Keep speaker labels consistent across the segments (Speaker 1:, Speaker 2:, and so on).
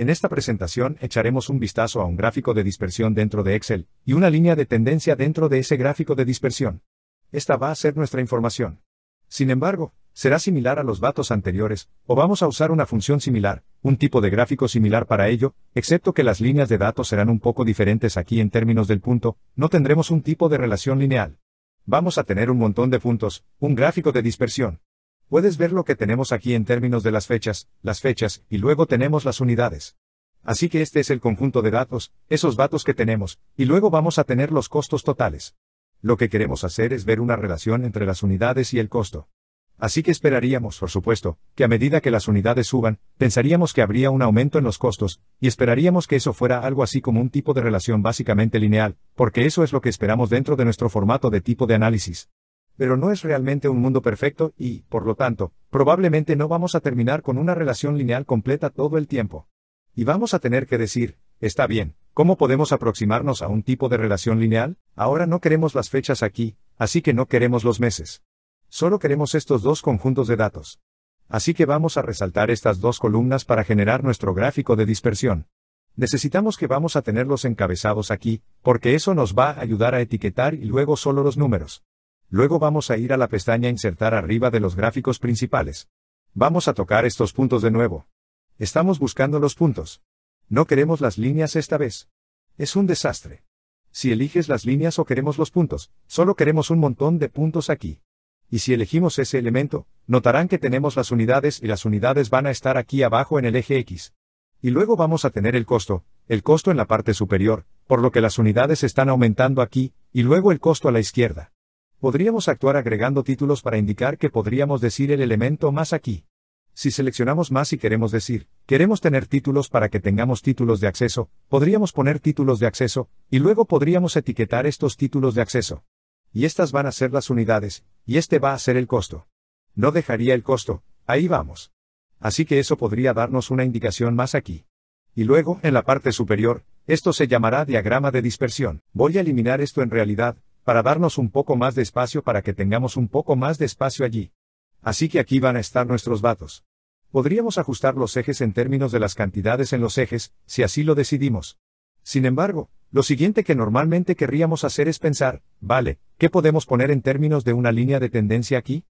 Speaker 1: En esta presentación echaremos un vistazo a un gráfico de dispersión dentro de Excel, y una línea de tendencia dentro de ese gráfico de dispersión. Esta va a ser nuestra información. Sin embargo, será similar a los datos anteriores, o vamos a usar una función similar, un tipo de gráfico similar para ello, excepto que las líneas de datos serán un poco diferentes aquí en términos del punto, no tendremos un tipo de relación lineal. Vamos a tener un montón de puntos, un gráfico de dispersión. Puedes ver lo que tenemos aquí en términos de las fechas, las fechas, y luego tenemos las unidades. Así que este es el conjunto de datos, esos datos que tenemos, y luego vamos a tener los costos totales. Lo que queremos hacer es ver una relación entre las unidades y el costo. Así que esperaríamos, por supuesto, que a medida que las unidades suban, pensaríamos que habría un aumento en los costos, y esperaríamos que eso fuera algo así como un tipo de relación básicamente lineal, porque eso es lo que esperamos dentro de nuestro formato de tipo de análisis pero no es realmente un mundo perfecto y, por lo tanto, probablemente no vamos a terminar con una relación lineal completa todo el tiempo. Y vamos a tener que decir, está bien, ¿cómo podemos aproximarnos a un tipo de relación lineal? Ahora no queremos las fechas aquí, así que no queremos los meses. Solo queremos estos dos conjuntos de datos. Así que vamos a resaltar estas dos columnas para generar nuestro gráfico de dispersión. Necesitamos que vamos a tenerlos encabezados aquí, porque eso nos va a ayudar a etiquetar y luego solo los números. Luego vamos a ir a la pestaña Insertar arriba de los gráficos principales. Vamos a tocar estos puntos de nuevo. Estamos buscando los puntos. No queremos las líneas esta vez. Es un desastre. Si eliges las líneas o queremos los puntos, solo queremos un montón de puntos aquí. Y si elegimos ese elemento, notarán que tenemos las unidades y las unidades van a estar aquí abajo en el eje X. Y luego vamos a tener el costo, el costo en la parte superior, por lo que las unidades están aumentando aquí, y luego el costo a la izquierda. Podríamos actuar agregando títulos para indicar que podríamos decir el elemento más aquí. Si seleccionamos más y queremos decir, queremos tener títulos para que tengamos títulos de acceso, podríamos poner títulos de acceso, y luego podríamos etiquetar estos títulos de acceso. Y estas van a ser las unidades, y este va a ser el costo. No dejaría el costo, ahí vamos. Así que eso podría darnos una indicación más aquí. Y luego, en la parte superior, esto se llamará diagrama de dispersión. Voy a eliminar esto en realidad, para darnos un poco más de espacio para que tengamos un poco más de espacio allí. Así que aquí van a estar nuestros datos. Podríamos ajustar los ejes en términos de las cantidades en los ejes, si así lo decidimos. Sin embargo, lo siguiente que normalmente querríamos hacer es pensar, vale, ¿qué podemos poner en términos de una línea de tendencia aquí?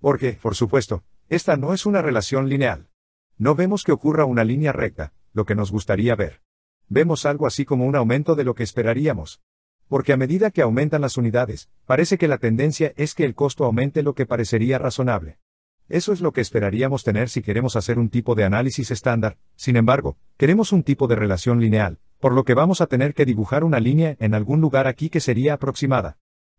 Speaker 1: Porque, por supuesto, esta no es una relación lineal. No vemos que ocurra una línea recta, lo que nos gustaría ver. Vemos algo así como un aumento de lo que esperaríamos. Porque a medida que aumentan las unidades, parece que la tendencia es que el costo aumente lo que parecería razonable. Eso es lo que esperaríamos tener si queremos hacer un tipo de análisis estándar, sin embargo, queremos un tipo de relación lineal, por lo que vamos a tener que dibujar una línea en algún lugar aquí que sería aproximada.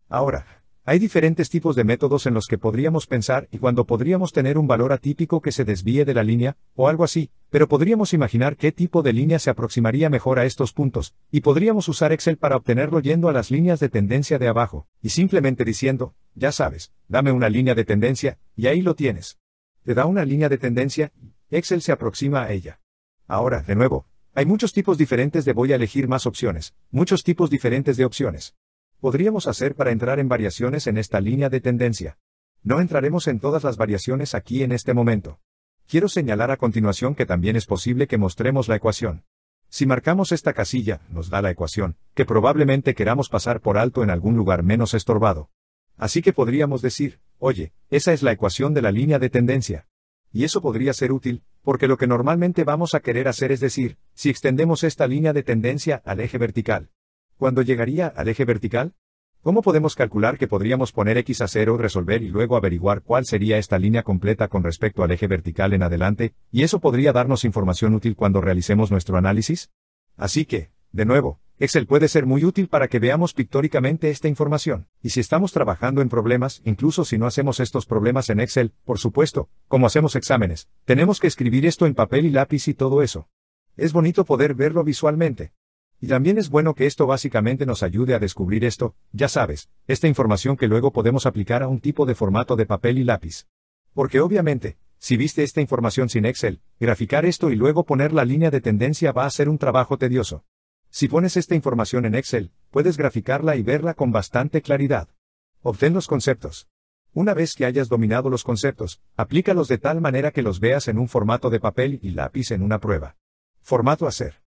Speaker 1: Ahora, hay diferentes tipos de métodos en los que podríamos pensar y cuando podríamos tener un valor atípico que se desvíe de la línea, o algo así, pero podríamos imaginar qué tipo de línea se aproximaría mejor a estos puntos, y podríamos usar Excel para obtenerlo yendo a las líneas de tendencia de abajo, y simplemente diciendo, ya sabes, dame una línea de tendencia, y ahí lo tienes. Te da una línea de tendencia, Excel se aproxima a ella. Ahora, de nuevo, hay muchos tipos diferentes de voy a elegir más opciones, muchos tipos diferentes de opciones podríamos hacer para entrar en variaciones en esta línea de tendencia. No entraremos en todas las variaciones aquí en este momento. Quiero señalar a continuación que también es posible que mostremos la ecuación. Si marcamos esta casilla, nos da la ecuación, que probablemente queramos pasar por alto en algún lugar menos estorbado. Así que podríamos decir, oye, esa es la ecuación de la línea de tendencia. Y eso podría ser útil, porque lo que normalmente vamos a querer hacer es decir, si extendemos esta línea de tendencia al eje vertical, ¿Cuándo llegaría al eje vertical? ¿Cómo podemos calcular que podríamos poner x a 0, resolver y luego averiguar cuál sería esta línea completa con respecto al eje vertical en adelante, y eso podría darnos información útil cuando realicemos nuestro análisis? Así que, de nuevo, Excel puede ser muy útil para que veamos pictóricamente esta información, y si estamos trabajando en problemas, incluso si no hacemos estos problemas en Excel, por supuesto, como hacemos exámenes, tenemos que escribir esto en papel y lápiz y todo eso. Es bonito poder verlo visualmente. Y también es bueno que esto básicamente nos ayude a descubrir esto, ya sabes, esta información que luego podemos aplicar a un tipo de formato de papel y lápiz. Porque obviamente, si viste esta información sin Excel, graficar esto y luego poner la línea de tendencia va a ser un trabajo tedioso. Si pones esta información en Excel, puedes graficarla y verla con bastante claridad. Obtén los conceptos. Una vez que hayas dominado los conceptos, aplícalos de tal manera que los veas en un formato de papel y lápiz en una prueba. Formato hacer.